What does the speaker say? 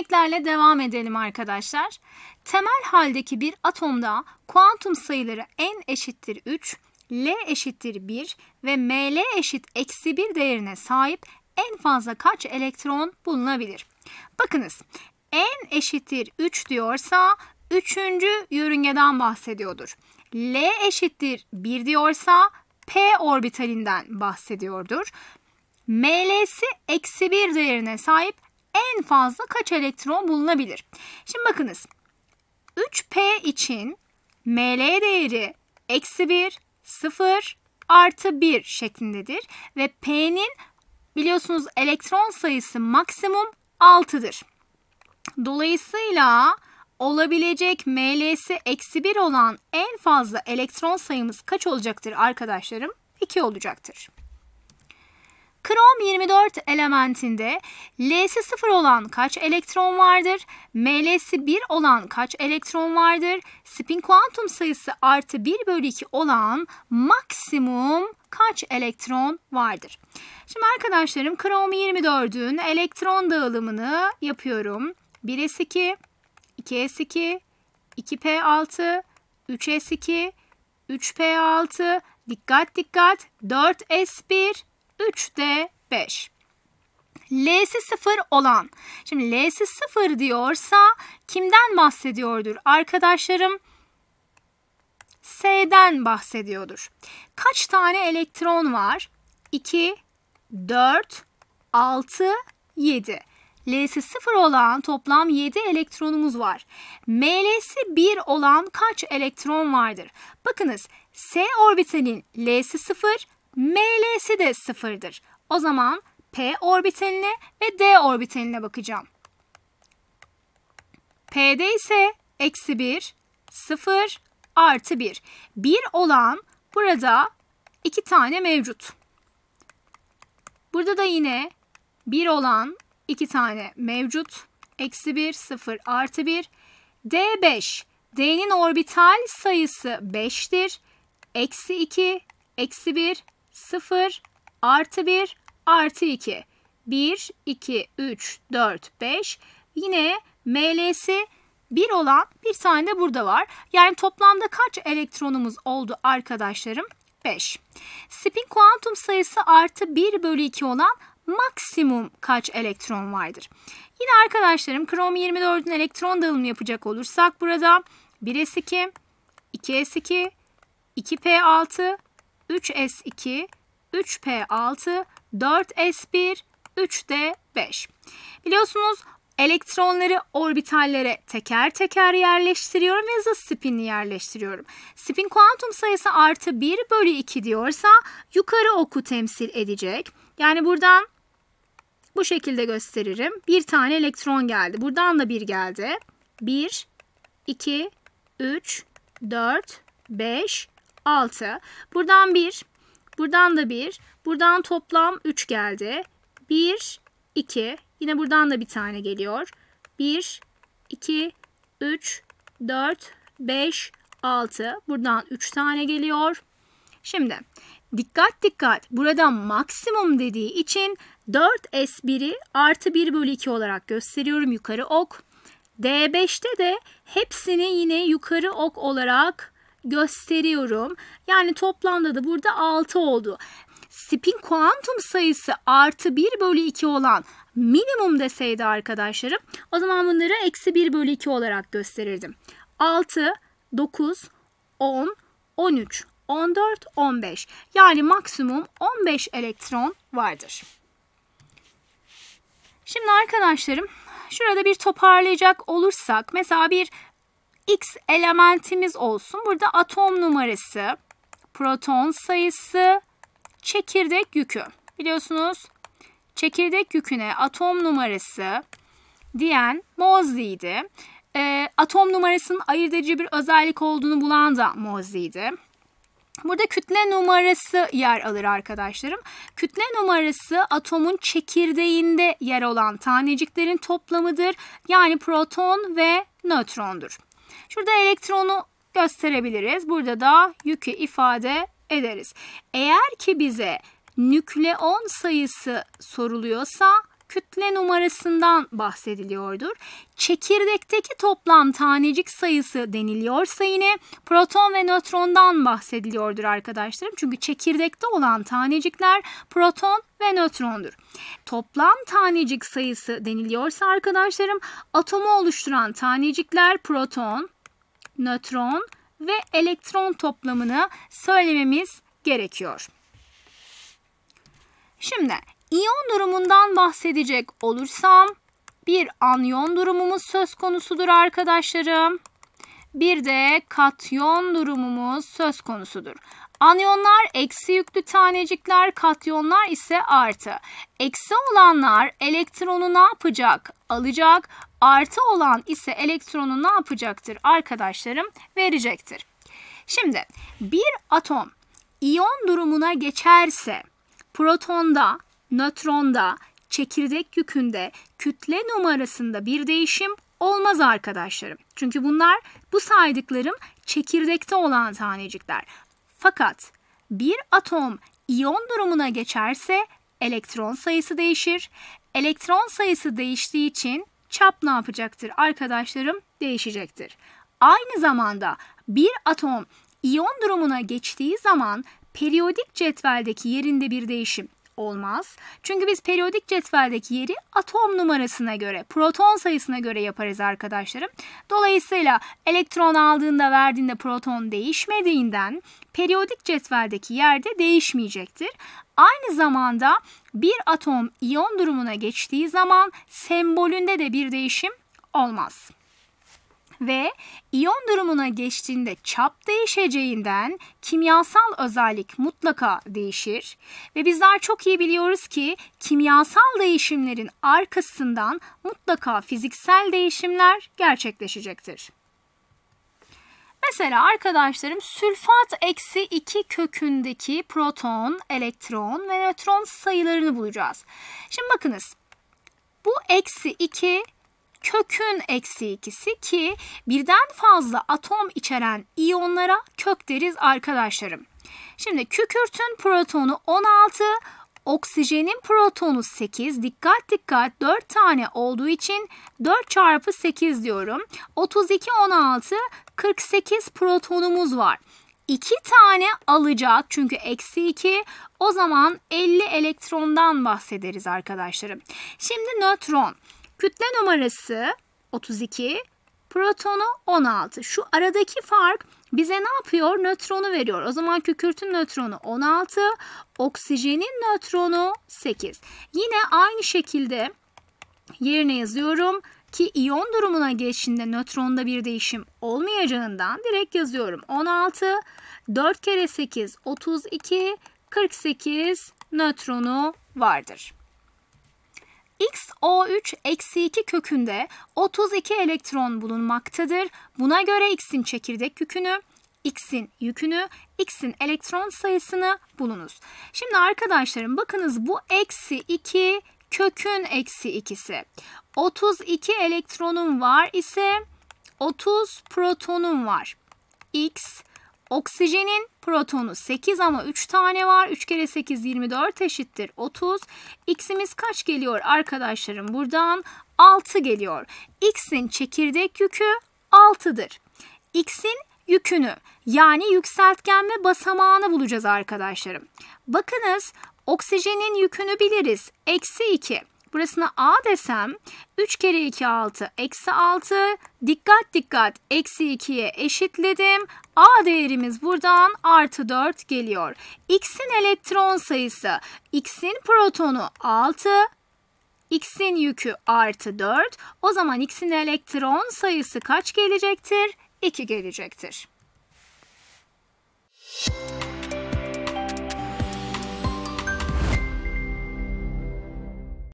Örneklerle devam edelim arkadaşlar. Temel haldeki bir atomda kuantum sayıları n eşittir 3, L eşittir 1 ve ML eşit eksi 1 değerine sahip en fazla kaç elektron bulunabilir? Bakınız n eşittir 3 diyorsa 3. yörüngeden bahsediyordur. L eşittir 1 diyorsa P orbitalinden bahsediyordur. ML'si eksi 1 değerine sahip en fazla kaç elektron bulunabilir? Şimdi bakınız 3P için ML değeri eksi 1, 0, artı 1 şeklindedir ve P'nin biliyorsunuz elektron sayısı maksimum 6'dır. Dolayısıyla olabilecek ML'si eksi 1 olan en fazla elektron sayımız kaç olacaktır arkadaşlarım? 2 olacaktır. Krom 24 elementinde L'si 0 olan kaç elektron vardır? Ml'si 1 olan kaç elektron vardır? Spin kuantum sayısı artı 1 bölü 2 olan maksimum kaç elektron vardır? Şimdi arkadaşlarım krom 24'ün elektron dağılımını yapıyorum. 1s2, 2s2, 2p6, 3s2, 3p6, dikkat dikkat 4s1, 3D 5. L'si 0 olan. Şimdi L'si 0 diyorsa kimden bahsediyordur? Arkadaşlarım S'den bahsediyordur. Kaç tane elektron var? 2, 4, 6, 7. L'si 0 olan toplam 7 elektronumuz var. ML'si 1 olan kaç elektron vardır? Bakınız S orbitalin L'si 0, ML'si de sıfırdır. O zaman P orbitaline ve D orbitaline bakacağım. P'de ise eksi 1, 0, artı 1. 1 olan burada 2 tane mevcut. Burada da yine 1 olan 2 tane mevcut. Eksi 1, 0, artı 1. D5. D'nin orbital sayısı 5'tir. Eksi 2, eksi 1, 0, artı 1, artı 2. 1, 2, 3, 4, 5. Yine ML'si 1 olan bir tane de burada var. Yani toplamda kaç elektronumuz oldu arkadaşlarım? 5. Spin kuantum sayısı artı 1 bölü 2 olan maksimum kaç elektron vardır? Yine arkadaşlarım krom 24'ün elektron dağılımı yapacak olursak burada 1s2, 2s2, 2p6, 3S2, 3P6, 4S1, 3D5. Biliyorsunuz elektronları orbitallere teker teker yerleştiriyorum ve zıt spinli yerleştiriyorum. Spin kuantum sayısı artı 1 bölü 2 diyorsa yukarı oku temsil edecek. Yani buradan bu şekilde gösteririm. Bir tane elektron geldi. Buradan da bir geldi. 1, 2, 3, 4, 5, 6. Buradan 1, buradan da 1, buradan toplam 3 geldi. 1, 2, yine buradan da bir tane geliyor. 1, 2, 3, 4, 5, 6. Buradan 3 tane geliyor. Şimdi dikkat dikkat burada maksimum dediği için 4S1'i artı 1 bölü 2 olarak gösteriyorum yukarı ok. D5'te de hepsini yine yukarı ok olarak gösteriyorum. Yani toplamda da burada 6 oldu. Spin kuantum sayısı artı 1 bölü 2 olan minimum deseydi arkadaşlarım o zaman bunları eksi 1 bölü 2 olarak gösterirdim. 6, 9, 10, 13, 14, 15 yani maksimum 15 elektron vardır. Şimdi arkadaşlarım şurada bir toparlayacak olursak mesela bir x elementimiz olsun. Burada atom numarası, proton sayısı, çekirdek yükü. Biliyorsunuz çekirdek yüküne atom numarası diyen Mosley'di. E, ee, atom numarasının ayırt edici bir özellik olduğunu bulan da Mosley'di. Burada kütle numarası yer alır arkadaşlarım. Kütle numarası atomun çekirdeğinde yer olan taneciklerin toplamıdır. Yani proton ve nötrondur. Şurada elektronu gösterebiliriz. Burada da yükü ifade ederiz. Eğer ki bize nükleon sayısı soruluyorsa kütle numarasından bahsediliyordur. Çekirdekteki toplam tanecik sayısı deniliyorsa yine proton ve nötrondan bahsediliyordur arkadaşlarım. Çünkü çekirdekte olan tanecikler proton ve nötrondur. Toplam tanecik sayısı deniliyorsa arkadaşlarım atomu oluşturan tanecikler proton, nötron ve elektron toplamını söylememiz gerekiyor. Şimdi İyon durumundan bahsedecek olursam bir anyon durumumuz söz konusudur arkadaşlarım. Bir de katyon durumumuz söz konusudur. Anyonlar eksi yüklü tanecikler, katyonlar ise artı. Eksi olanlar elektronu ne yapacak? Alacak. Artı olan ise elektronu ne yapacaktır arkadaşlarım? Verecektir. Şimdi bir atom iyon durumuna geçerse protonda nötronda çekirdek yükünde kütle numarasında bir değişim olmaz arkadaşlarım. Çünkü bunlar bu saydıklarım çekirdekte olan tanecikler. Fakat bir atom iyon durumuna geçerse elektron sayısı değişir. Elektron sayısı değiştiği için çap ne yapacaktır arkadaşlarım? Değişecektir. Aynı zamanda bir atom iyon durumuna geçtiği zaman periyodik cetveldeki yerinde bir değişim olmaz. Çünkü biz periyodik cetveldeki yeri atom numarasına göre, proton sayısına göre yaparız arkadaşlarım. Dolayısıyla elektron aldığında verdiğinde proton değişmediğinden periyodik cetveldeki yerde değişmeyecektir. Aynı zamanda bir atom iyon durumuna geçtiği zaman sembolünde de bir değişim olmaz ve iyon durumuna geçtiğinde çap değişeceğinden kimyasal özellik mutlaka değişir. Ve bizler çok iyi biliyoruz ki kimyasal değişimlerin arkasından mutlaka fiziksel değişimler gerçekleşecektir. Mesela arkadaşlarım sülfat eksi 2 kökündeki proton, elektron ve nötron sayılarını bulacağız. Şimdi bakınız bu eksi 2 kökün eksi ikisi ki birden fazla atom içeren iyonlara kök deriz arkadaşlarım. Şimdi kükürtün protonu 16, oksijenin protonu 8. Dikkat dikkat 4 tane olduğu için 4 çarpı 8 diyorum. 32, 16, 48 protonumuz var. 2 tane alacak çünkü eksi 2 o zaman 50 elektrondan bahsederiz arkadaşlarım. Şimdi nötron. Kütle numarası 32, protonu 16. Şu aradaki fark bize ne yapıyor? Nötronu veriyor. O zaman kükürtün nötronu 16, oksijenin nötronu 8. Yine aynı şekilde yerine yazıyorum ki iyon durumuna geçtiğinde nötronda bir değişim olmayacağından direkt yazıyorum. 16, 4 kere 8, 32, 48 nötronu vardır. XO3 eksi 2 kökünde 32 elektron bulunmaktadır. Buna göre X'in çekirdek yükünü, X'in yükünü, X'in elektron sayısını bulunuz. Şimdi arkadaşlarım bakınız bu eksi 2 kökün eksi ikisi 32 elektronum var ise 30 protonum var. X Oksijenin protonu 8 ama 3 tane var. 3 kere 8 24 eşittir 30. X'imiz kaç geliyor arkadaşlarım? Buradan 6 geliyor. X'in çekirdek yükü 6'dır. X'in yükünü yani yükseltgen ve basamağını bulacağız arkadaşlarım. Bakınız oksijenin yükünü biliriz. Eksi 2. Burasına A desem 3 kere 2 6 eksi 6 dikkat dikkat eksi 2'ye eşitledim. A değerimiz buradan artı 4 geliyor. X'in elektron sayısı X'in protonu 6 X'in yükü artı 4. O zaman X'in elektron sayısı kaç gelecektir? 2 gelecektir. Müzik